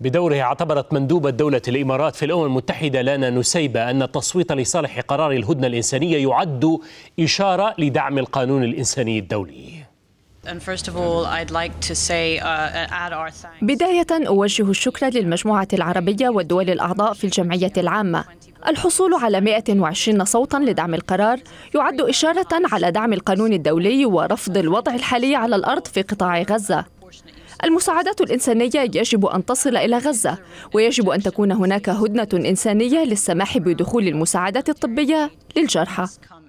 بدوره اعتبرت مندوبة دولة الإمارات في الأمم المتحدة لانا نسيبة أن التصويت لصالح قرار الهدنة الإنسانية يعد إشارة لدعم القانون الإنساني الدولي uh, بداية أوجه الشكر للمجموعة العربية والدول الأعضاء في الجمعية العامة الحصول على 120 صوتا لدعم القرار يعد إشارة على دعم القانون الدولي ورفض الوضع الحالي على الأرض في قطاع غزة المساعدات الإنسانية يجب أن تصل إلى غزة ويجب أن تكون هناك هدنة إنسانية للسماح بدخول المساعدات الطبية للجرحى